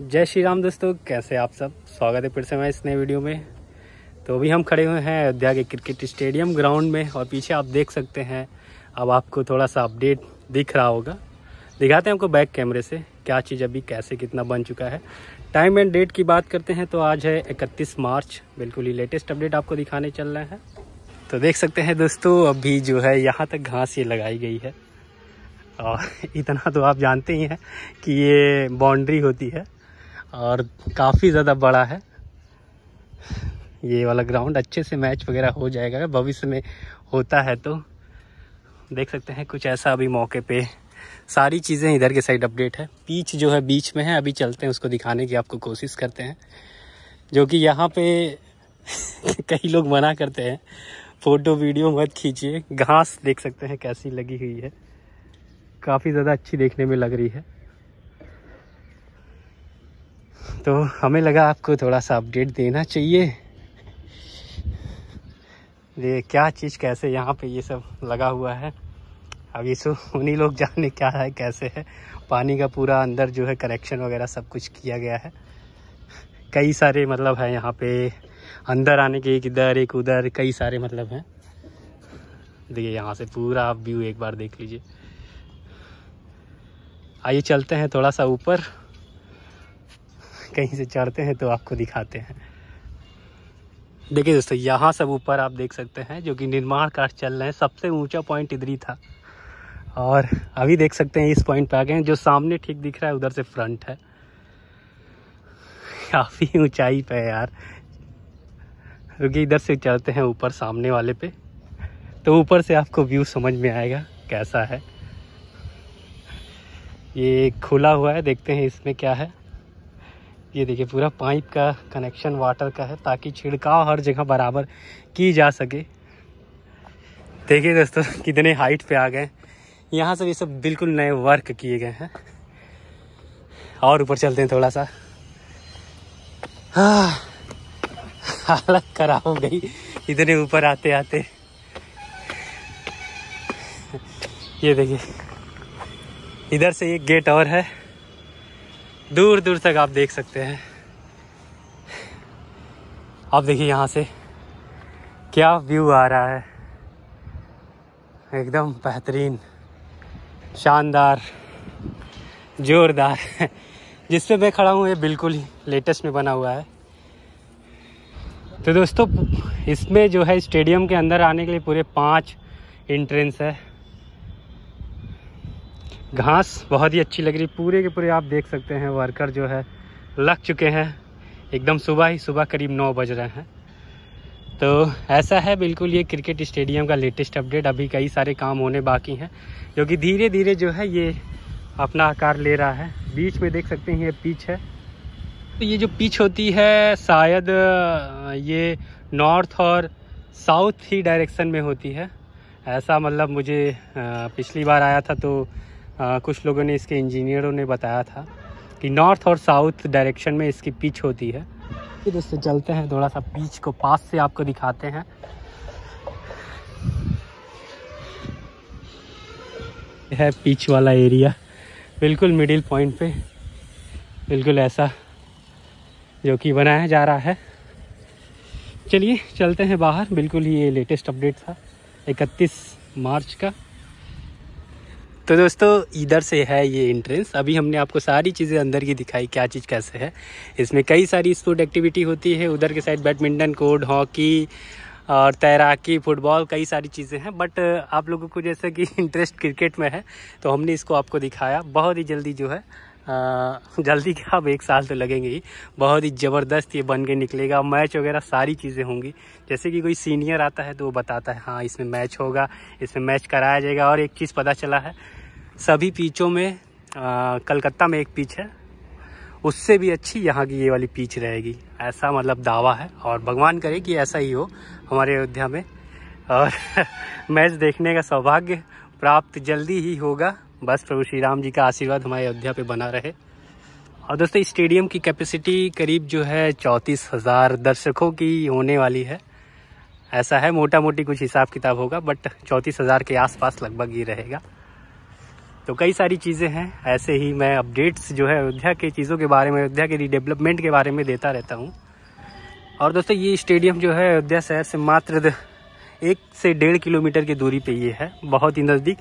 जय श्री राम दोस्तों कैसे आप सब स्वागत है फिर से मैं इस नए वीडियो में तो अभी हम खड़े हुए हैं अयोध्या के क्रिकेट स्टेडियम ग्राउंड में और पीछे आप देख सकते हैं अब आपको थोड़ा सा अपडेट दिख रहा होगा दिखाते हैं आपको बैक कैमरे से क्या चीज़ अभी कैसे कितना बन चुका है टाइम एंड डेट की बात करते हैं तो आज है इकतीस मार्च बिल्कुल ही लेटेस्ट अपडेट आपको दिखाने चल रहे हैं तो देख सकते हैं दोस्तों अभी जो है यहाँ तक घास ये लगाई गई है और इतना तो आप जानते ही हैं कि ये बाउंड्री होती है और काफ़ी ज़्यादा बड़ा है ये वाला ग्राउंड अच्छे से मैच वगैरह हो जाएगा भविष्य में होता है तो देख सकते हैं कुछ ऐसा अभी मौके पे सारी चीज़ें इधर के साइड अपडेट है पीच जो है बीच में है अभी चलते हैं उसको दिखाने की आपको कोशिश करते हैं जो कि यहाँ पे कई लोग मना करते हैं फ़ोटो वीडियो मत खींचिए घास देख सकते हैं कैसी लगी हुई है काफ़ी ज़्यादा अच्छी देखने में लग रही है तो हमें लगा आपको थोड़ा सा अपडेट देना चाहिए ये क्या चीज़ कैसे यहाँ पे ये सब लगा हुआ है अब ये सो उन्हीं लोग जाने क्या है कैसे है पानी का पूरा अंदर जो है करेक्शन वगैरह सब कुछ किया गया है कई सारे मतलब है यहाँ पे अंदर आने के एक इधर एक उधर कई सारे मतलब हैं देखिए यहाँ से पूरा आप व्यू एक बार देख लीजिए आइए चलते हैं थोड़ा सा ऊपर कहीं से चढ़ते हैं तो आपको दिखाते हैं देखिए दोस्तों यहाँ सब ऊपर आप देख सकते हैं जो कि निर्माण कार्य चल रहे हैं सबसे ऊंचा पॉइंट इधर ही था और अभी देख सकते हैं इस पॉइंट पे आ गए हैं जो सामने ठीक दिख रहा है उधर से फ्रंट है काफ़ी ऊंचाई पे है यार क्योंकि इधर से चढ़ते हैं ऊपर सामने वाले पे तो ऊपर से आपको व्यू समझ में आएगा कैसा है ये खुला हुआ है देखते हैं इसमें क्या है ये देखिए पूरा पाइप का कनेक्शन वाटर का है ताकि छिड़काव हर जगह बराबर की जा सके देखिए दोस्तों कितने हाइट पे आ गए यहाँ से ये सब बिल्कुल नए वर्क किए गए हैं और ऊपर चलते हैं थोड़ा सा हाँ हालत खराब हो गई इतने ऊपर आते आते ये देखिए इधर से एक गेट और है दूर दूर तक आप देख सकते हैं आप देखिए यहाँ से क्या व्यू आ रहा है एकदम बेहतरीन शानदार जोरदार जिस पे मैं खड़ा हूँ ये बिल्कुल ही लेटेस्ट में बना हुआ है तो दोस्तों इसमें जो है स्टेडियम के अंदर आने के लिए पूरे पाँच इंट्रेंस है घास बहुत ही अच्छी लग रही पूरे के पूरे आप देख सकते हैं वर्कर जो है लग चुके हैं एकदम सुबह ही सुबह करीब नौ बज रहे हैं तो ऐसा है बिल्कुल ये क्रिकेट स्टेडियम का लेटेस्ट अपडेट अभी कई सारे काम होने बाकी हैं जो कि धीरे धीरे जो है ये अपना आकार ले रहा है बीच में देख सकते हैं ये पिच है तो ये जो पिच होती है शायद ये नॉर्थ और साउथ ही डायरेक्शन में होती है ऐसा मतलब मुझे पिछली बार आया था तो आ, कुछ लोगों ने इसके इंजीनियरों ने बताया था कि नॉर्थ और साउथ डायरेक्शन में इसकी पिच होती है फिर दोस्तों चलते हैं थोड़ा सा पिच को पास से आपको दिखाते हैं है पिच वाला एरिया बिल्कुल मिडिल पॉइंट पे बिल्कुल ऐसा जो कि बनाया जा रहा है चलिए चलते हैं बाहर बिल्कुल ये लेटेस्ट अपडेट था 31 मार्च का तो दोस्तों इधर से है ये इंट्रेंस अभी हमने आपको सारी चीज़ें अंदर की दिखाई क्या चीज़ कैसे है इसमें कई सारी स्पोर्ट एक्टिविटी होती है उधर के साइड बैडमिंटन कोर्ट हॉकी और तैराकी फुटबॉल कई सारी चीज़ें हैं बट आप लोगों को जैसे कि इंटरेस्ट क्रिकेट में है तो हमने इसको आपको दिखाया बहुत ही जल्दी जो है जल्दी क्या अब एक साल तो लगेंगे ही बहुत ही ज़बरदस्त ये बन के निकलेगा मैच वगैरह सारी चीज़ें होंगी जैसे कि कोई सीनियर आता है तो वो बताता है हाँ इसमें मैच होगा इसमें मैच कराया जाएगा और एक चीज़ पता चला है सभी पीचों में कलकत्ता में एक पीच है उससे भी अच्छी यहाँ की ये वाली पीच रहेगी ऐसा मतलब दावा है और भगवान करे कि ऐसा ही हो हमारे अयोध्या में और मैच देखने का सौभाग्य प्राप्त जल्दी ही होगा बस प्रभु श्री राम जी का आशीर्वाद हमारे अयोध्या पे बना रहे और दोस्तों स्टेडियम की कैपेसिटी करीब जो है चौंतीस हज़ार दर्शकों की होने वाली है ऐसा है मोटा मोटी कुछ हिसाब किताब होगा बट चौंतीस हज़ार के आसपास लगभग ये रहेगा तो कई सारी चीज़ें हैं ऐसे ही मैं अपडेट्स जो है अयोध्या के चीज़ों के बारे में अयोध्या के रिडेवलपमेंट के बारे में देता रहता हूँ और दोस्तों ये स्टेडियम जो है अयोध्या शहर से मात्र एक से डेढ़ किलोमीटर की दूरी पे ये है बहुत ही नज़दीक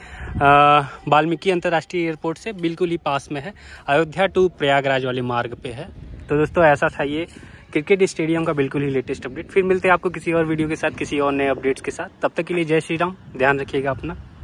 वाल्मीकि अंतर्राष्ट्रीय एयरपोर्ट से बिल्कुल ही पास में है अयोध्या टू प्रयागराज वाले मार्ग पे है तो दोस्तों ऐसा था ये क्रिकेट स्टेडियम का बिल्कुल ही लेटेस्ट अपडेट फिर मिलते हैं आपको किसी और वीडियो के साथ किसी और नए अपडेट्स के साथ तब तक के लिए जय श्री राम ध्यान रखिएगा अपना